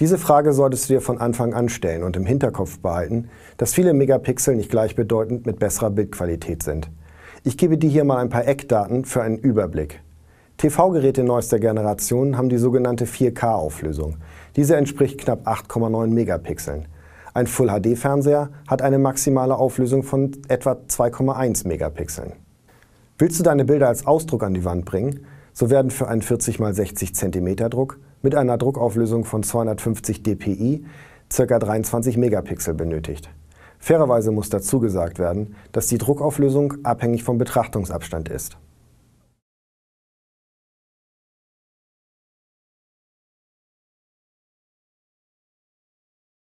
Diese Frage solltest du dir von Anfang an stellen und im Hinterkopf behalten, dass viele Megapixel nicht gleichbedeutend mit besserer Bildqualität sind. Ich gebe dir hier mal ein paar Eckdaten für einen Überblick. TV-Geräte neuester Generation haben die sogenannte 4K-Auflösung. Diese entspricht knapp 8,9 Megapixeln. Ein Full-HD-Fernseher hat eine maximale Auflösung von etwa 2,1 Megapixeln. Willst du deine Bilder als Ausdruck an die Wand bringen, so werden für einen 40 x 60 cm Druck mit einer Druckauflösung von 250 dpi ca. 23 Megapixel benötigt. Fairerweise muss dazu gesagt werden, dass die Druckauflösung abhängig vom Betrachtungsabstand ist.